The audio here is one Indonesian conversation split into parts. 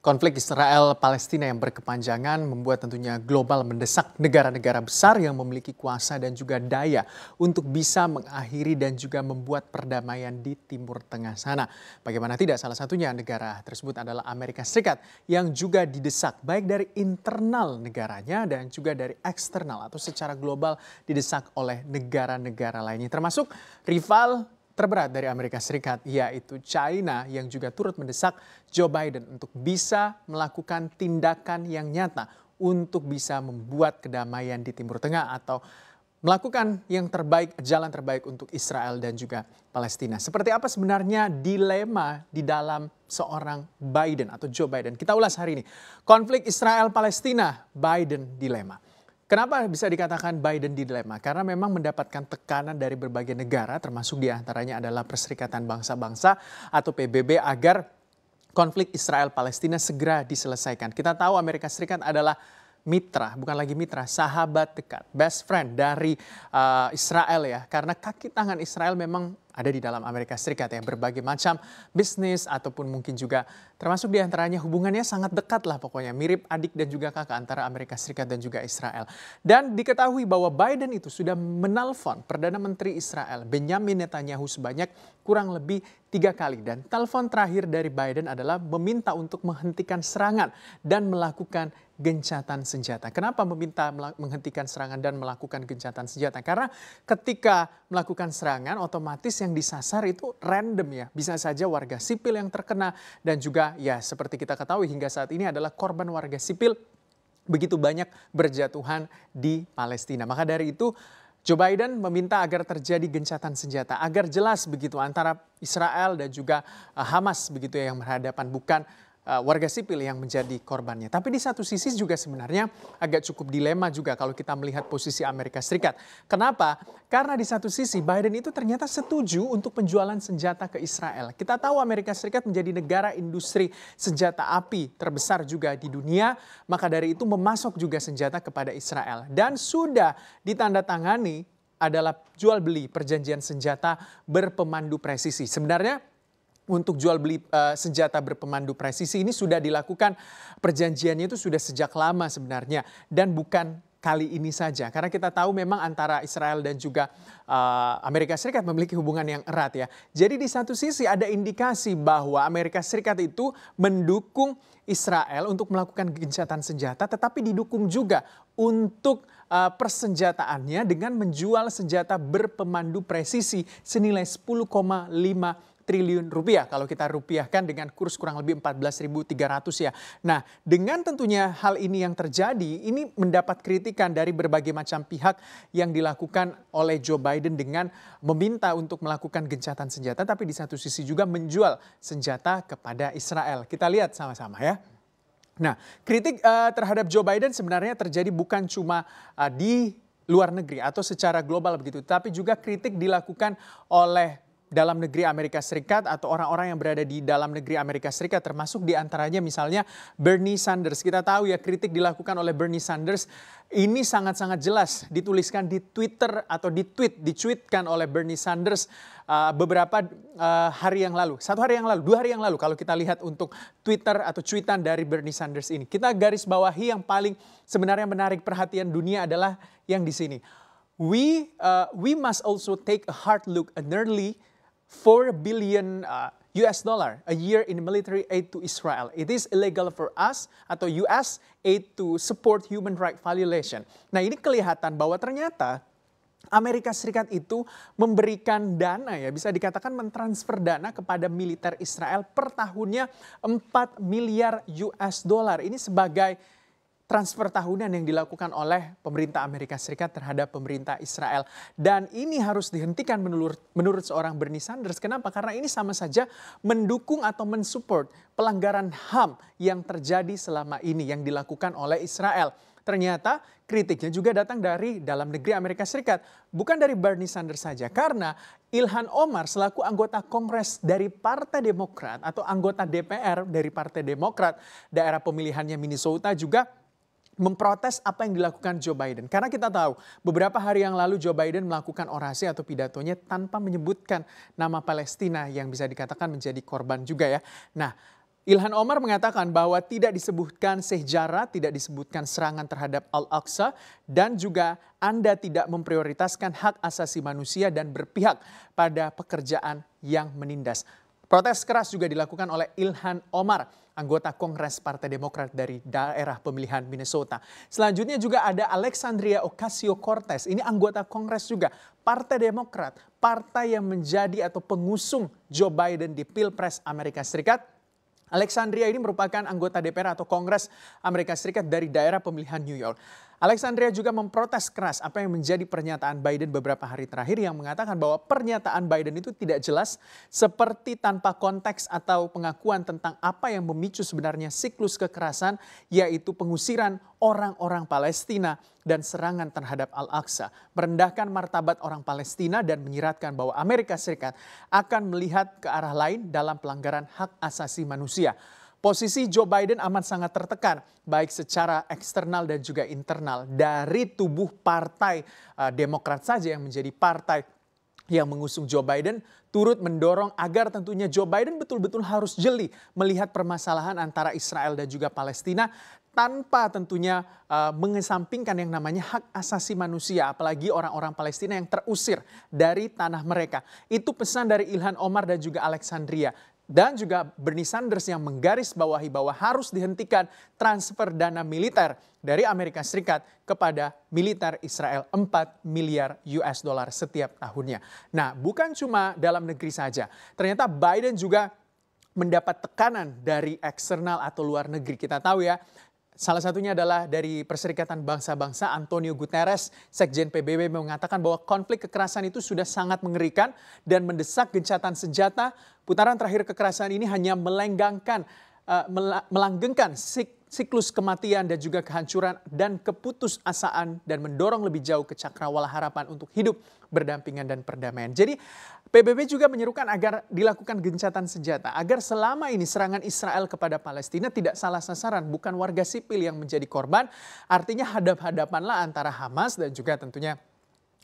Konflik Israel Palestina yang berkepanjangan membuat tentunya global mendesak negara-negara besar yang memiliki kuasa dan juga daya untuk bisa mengakhiri dan juga membuat perdamaian di Timur Tengah sana. Bagaimana tidak salah satunya negara tersebut adalah Amerika Serikat yang juga didesak baik dari internal negaranya dan juga dari eksternal atau secara global didesak oleh negara-negara lainnya termasuk rival terberat dari Amerika Serikat, yaitu China yang juga turut mendesak Joe Biden untuk bisa melakukan tindakan yang nyata untuk bisa membuat kedamaian di Timur Tengah atau melakukan yang terbaik, jalan terbaik untuk Israel dan juga Palestina. Seperti apa sebenarnya dilema di dalam seorang Biden atau Joe Biden? Kita ulas hari ini. Konflik Israel-Palestina, Biden dilema. Kenapa bisa dikatakan Biden di dilema? Karena memang mendapatkan tekanan dari berbagai negara, termasuk diantaranya adalah Perserikatan Bangsa-Bangsa atau PBB agar konflik Israel-Palestina segera diselesaikan. Kita tahu Amerika Serikat adalah mitra, bukan lagi mitra, sahabat dekat, best friend dari uh, Israel ya. Karena kaki tangan Israel memang ada di dalam Amerika Serikat ya berbagai macam bisnis ataupun mungkin juga termasuk diantaranya hubungannya sangat dekat lah pokoknya mirip adik dan juga kakak antara Amerika Serikat dan juga Israel. Dan diketahui bahwa Biden itu sudah menelpon Perdana Menteri Israel Benjamin Netanyahu sebanyak kurang lebih tiga kali dan telepon terakhir dari Biden adalah meminta untuk menghentikan serangan dan melakukan gencatan senjata. Kenapa meminta menghentikan serangan dan melakukan gencatan senjata? Karena ketika melakukan serangan otomatis yang disasar itu random ya. Bisa saja warga sipil yang terkena dan juga ya seperti kita ketahui hingga saat ini adalah korban warga sipil begitu banyak berjatuhan di Palestina. Maka dari itu Joe Biden meminta agar terjadi gencatan senjata agar jelas begitu antara Israel dan juga eh, Hamas begitu ya yang berhadapan bukan uh, warga sipil yang menjadi korbannya. Tapi di satu sisi juga sebenarnya agak cukup dilema juga kalau kita melihat posisi Amerika Serikat. Kenapa? Karena di satu sisi Biden itu ternyata setuju untuk penjualan senjata ke Israel. Kita tahu Amerika Serikat menjadi negara industri senjata api terbesar juga di dunia, maka dari itu memasok juga senjata kepada Israel dan sudah ditandatangani adalah jual beli perjanjian senjata berpemandu presisi. Sebenarnya untuk jual beli uh, senjata berpemandu presisi ini sudah dilakukan perjanjiannya itu sudah sejak lama sebenarnya dan bukan kali ini saja karena kita tahu memang antara Israel dan juga uh, Amerika Serikat memiliki hubungan yang erat ya. Jadi di satu sisi ada indikasi bahwa Amerika Serikat itu mendukung Israel untuk melakukan gencatan senjata tetapi didukung juga untuk uh, persenjataannya dengan menjual senjata berpemandu presisi senilai 10,5 triliun rupiah kalau kita rupiahkan dengan kurs kurang lebih 14.300 ya. Nah, dengan tentunya hal ini yang terjadi, ini mendapat kritikan dari berbagai macam pihak yang dilakukan oleh Joe Biden dengan meminta untuk melakukan gencatan senjata tapi di satu sisi juga menjual senjata kepada Israel. Kita lihat sama-sama ya. Nah, kritik uh, terhadap Joe Biden sebenarnya terjadi bukan cuma uh, di luar negeri atau secara global begitu, tapi juga kritik dilakukan oleh dalam negeri Amerika Serikat atau orang-orang yang berada di dalam negeri Amerika Serikat termasuk diantaranya misalnya Bernie Sanders. Kita tahu ya kritik dilakukan oleh Bernie Sanders ini sangat-sangat jelas dituliskan di Twitter atau di tweet, dicuitkan oleh Bernie Sanders uh, beberapa uh, hari yang lalu. Satu hari yang lalu, dua hari yang lalu kalau kita lihat untuk Twitter atau cuitan dari Bernie Sanders ini. Kita garis bawahi yang paling sebenarnya menarik perhatian dunia adalah yang di sini. We, uh, we must also take a hard look at early 4 billion uh, US dollar a year in military aid to Israel. It is illegal for us atau US aid to support human rights violation. Nah ini kelihatan bahwa ternyata Amerika Serikat itu memberikan dana ya bisa dikatakan mentransfer dana kepada militer Israel per tahunnya 4 miliar US dollar. Ini sebagai transfer tahunan yang dilakukan oleh pemerintah Amerika Serikat terhadap pemerintah Israel. Dan ini harus dihentikan menurut, menurut seorang Bernie Sanders. Kenapa? Karena ini sama saja mendukung atau mensupport pelanggaran HAM yang terjadi selama ini yang dilakukan oleh Israel. Ternyata kritiknya juga datang dari dalam negeri Amerika Serikat, bukan dari Bernie Sanders saja. Karena Ilhan Omar selaku anggota Kongres dari Partai Demokrat atau anggota DPR dari Partai Demokrat, daerah pemilihannya Minnesota juga memprotes apa yang dilakukan Joe Biden. Karena kita tahu beberapa hari yang lalu Joe Biden melakukan orasi atau pidatonya tanpa menyebutkan nama Palestina yang bisa dikatakan menjadi korban juga ya. Nah, Ilhan Omar mengatakan bahwa tidak disebutkan sejarah, tidak disebutkan serangan terhadap Al-Aqsa, dan juga Anda tidak memprioritaskan hak asasi manusia dan berpihak pada pekerjaan yang menindas. Protes keras juga dilakukan oleh Ilhan Omar anggota Kongres Partai Demokrat dari daerah pemilihan Minnesota. Selanjutnya juga ada Alexandria Ocasio-Cortez, ini anggota Kongres juga Partai Demokrat, partai yang menjadi atau pengusung Joe Biden di Pilpres Amerika Serikat Alexandria ini merupakan anggota DPR atau Kongres Amerika Serikat dari daerah pemilihan New York. Alexandria juga memprotes keras apa yang menjadi pernyataan Biden beberapa hari terakhir yang mengatakan bahwa pernyataan Biden itu tidak jelas seperti tanpa konteks atau pengakuan tentang apa yang memicu sebenarnya siklus kekerasan yaitu pengusiran orang-orang Palestina dan serangan terhadap Al-Aqsa, merendahkan martabat orang Palestina dan menyiratkan bahwa Amerika Serikat akan melihat ke arah lain dalam pelanggaran hak asasi manusia. Posisi Joe Biden amat sangat tertekan baik secara eksternal dan juga internal dari tubuh partai uh, Demokrat saja yang menjadi partai yang mengusung Joe Biden turut mendorong agar tentunya Joe Biden betul-betul harus jeli melihat permasalahan antara Israel dan juga Palestina tanpa tentunya uh, mengesampingkan yang namanya hak asasi manusia apalagi orang-orang Palestina yang terusir dari tanah mereka. Itu pesan dari Ilhan Omar dan juga Alexandria dan juga Bernie Sanders yang menggaris bawahi bahwa harus dihentikan transfer dana militer dari Amerika Serikat kepada militer Israel 4 miliar US dollar setiap tahunnya. Nah, bukan cuma dalam negeri saja. Ternyata Biden juga mendapat tekanan dari eksternal atau luar negeri. Kita tahu ya, Salah satunya adalah dari Perserikatan Bangsa-Bangsa Antonio Guterres, Sekjen PBB mengatakan bahwa konflik kekerasan itu sudah sangat mengerikan dan mendesak gencatan senjata. Putaran terakhir kekerasan ini hanya melenggangkan Eh, melanggengkan siklus kematian dan juga kehancuran dan keputusasaan dan mendorong lebih jauh ke cakrawala harapan untuk hidup berdampingan dan perdamaian. Jadi PBB juga menyerukan agar dilakukan gencatan senjata agar selama ini serangan Israel kepada Palestina tidak salah sasaran, bukan warga sipil yang menjadi korban. Artinya hadap-hadapanlah antara Hamas dan juga tentunya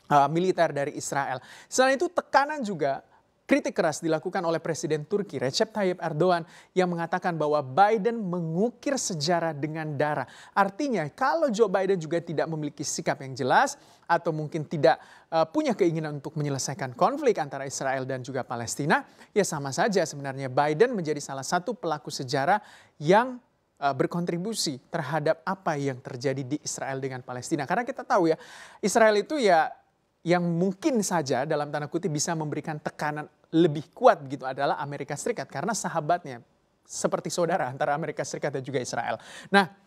eh, militer dari Israel. Selain itu tekanan juga Kritik keras dilakukan oleh Presiden Turki Recep Tayyip Erdogan yang mengatakan bahwa Biden mengukir sejarah dengan darah. Artinya kalau Joe Biden juga tidak memiliki sikap yang jelas atau mungkin tidak eh, punya keinginan untuk menyelesaikan konflik antara Israel dan juga Palestina, ya sama saja sebenarnya Biden menjadi salah satu pelaku sejarah yang eh, berkontribusi terhadap apa yang terjadi di Israel dengan Palestina. Karena kita tahu ya, Israel itu ya yang mungkin saja dalam tanda kutip bisa memberikan tekanan lebih kuat begitu adalah Amerika Serikat karena sahabatnya seperti saudara antara Amerika Serikat dan juga Israel. Nah,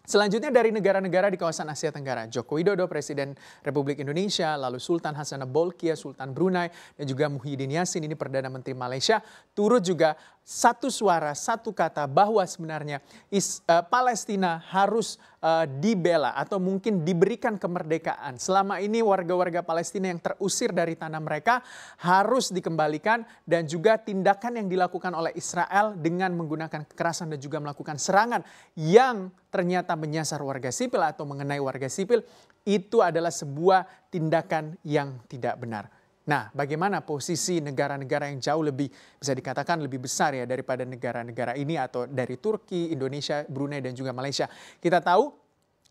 Selanjutnya dari negara-negara di kawasan Asia Tenggara, Joko Widodo, Presiden Republik Indonesia, lalu Sultan Hasanah Bolkiah, Sultan Brunei, dan juga Muhyiddin Yassin, ini Perdana Menteri Malaysia, turut juga satu suara, satu kata bahwa sebenarnya is, uh, Palestina harus uh, dibela atau mungkin diberikan kemerdekaan. Selama ini warga-warga Palestina yang terusir dari tanah mereka harus dikembalikan dan juga tindakan yang dilakukan oleh Israel dengan menggunakan kekerasan dan juga melakukan serangan yang ternyata menyasar warga sipil atau mengenai warga sipil itu adalah sebuah tindakan yang tidak benar. Nah, bagaimana posisi negara-negara yang jauh lebih bisa dikatakan lebih besar ya daripada negara-negara ini atau dari Turki, Indonesia, Brunei dan juga Malaysia. Kita tahu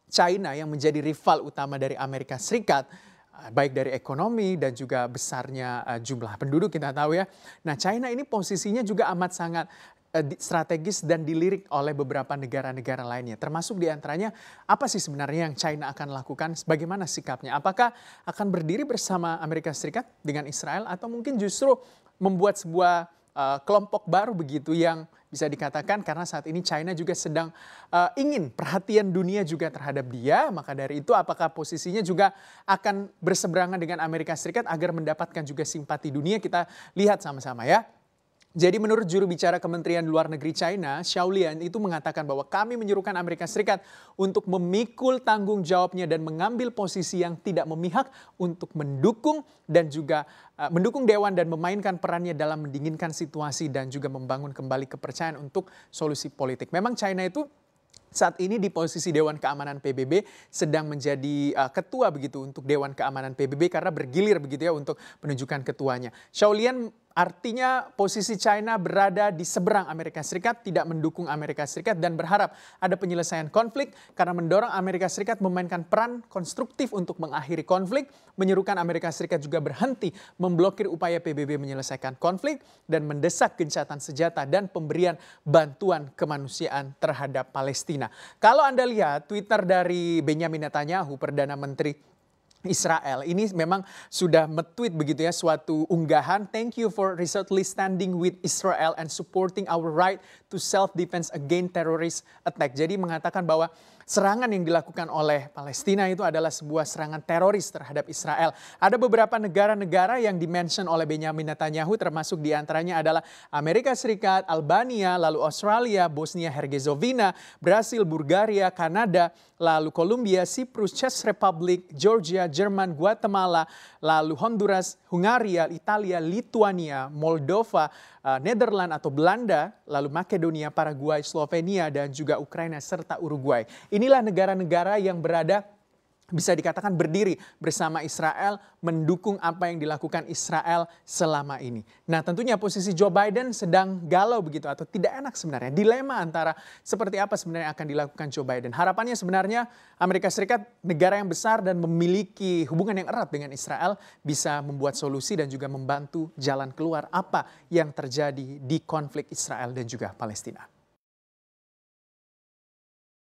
China yang menjadi rival utama dari Amerika Serikat eh, baik dari ekonomi dan juga besarnya eh, jumlah penduduk kita tahu ya. Nah, China ini posisinya juga amat sangat Eh, strategis dan dilirik oleh beberapa negara-negara lainnya. Termasuk diantaranya apa sih sebenarnya yang China akan lakukan, bagaimana sikapnya. Apakah akan berdiri bersama Amerika Serikat dengan Israel atau mungkin justru membuat sebuah eh, kelompok baru begitu yang bisa dikatakan karena saat ini China juga sedang uh, ingin perhatian dunia juga terhadap dia. Maka dari itu apakah posisinya juga akan berseberangan dengan Amerika Serikat agar mendapatkan juga simpati dunia kita lihat sama-sama ya. Jadi menurut juru bicara Kementerian Luar Negeri China, Xiao itu mengatakan bahwa kami menyuruhkan Amerika Serikat untuk memikul tanggung jawabnya dan mengambil posisi yang tidak memihak untuk mendukung dan juga uh, mendukung dewan dan memainkan perannya dalam mendinginkan situasi dan juga membangun kembali kepercayaan untuk solusi politik. Memang China itu saat ini di posisi Dewan Keamanan PBB sedang menjadi uh, ketua begitu untuk Dewan Keamanan PBB karena bergilir begitu ya untuk penunjukan ketuanya. Shaolian Artinya posisi China berada di seberang Amerika Serikat, tidak mendukung Amerika Serikat dan berharap ada penyelesaian konflik karena mendorong Amerika Serikat memainkan peran konstruktif untuk mengakhiri konflik, menyerukan Amerika Serikat juga berhenti memblokir upaya PBB menyelesaikan konflik dan mendesak gencatan senjata dan pemberian bantuan kemanusiaan terhadap Palestina. Kalau Anda lihat Twitter dari Benjamin Netanyahu Perdana Menteri Israel. Ini memang sudah metweet begitu ya suatu unggahan. Thank you for recently standing with Israel and supporting our right to self-defense against terrorist attack. Jadi mengatakan bahwa Serangan yang dilakukan oleh Palestina itu adalah sebuah serangan teroris terhadap Israel. Ada beberapa negara-negara yang dimention oleh Benjamin Netanyahu termasuk diantaranya adalah Amerika Serikat, Albania, lalu Australia, Bosnia Herzegovina, Brasil, Bulgaria, Kanada, lalu Kolombia, Siprus, Czech Republic, Georgia, Jerman, Guatemala, lalu Honduras, Hungaria, Italia, Lituania, Moldova, eh, Netherlands atau Belanda, lalu Makedonia, Paraguay, Slovenia, dan juga Ukraina serta Uruguay inilah negara-negara yang berada bisa dikatakan berdiri bersama Israel mendukung apa yang dilakukan Israel selama ini. Nah, tentunya posisi Joe Biden sedang galau begitu atau tidak enak sebenarnya. Dilema antara seperti apa sebenarnya akan dilakukan Joe Biden. Harapannya sebenarnya Amerika Serikat negara yang besar dan memiliki hubungan yang erat dengan Israel bisa membuat solusi dan juga membantu jalan keluar apa yang terjadi di konflik Israel dan juga Palestina.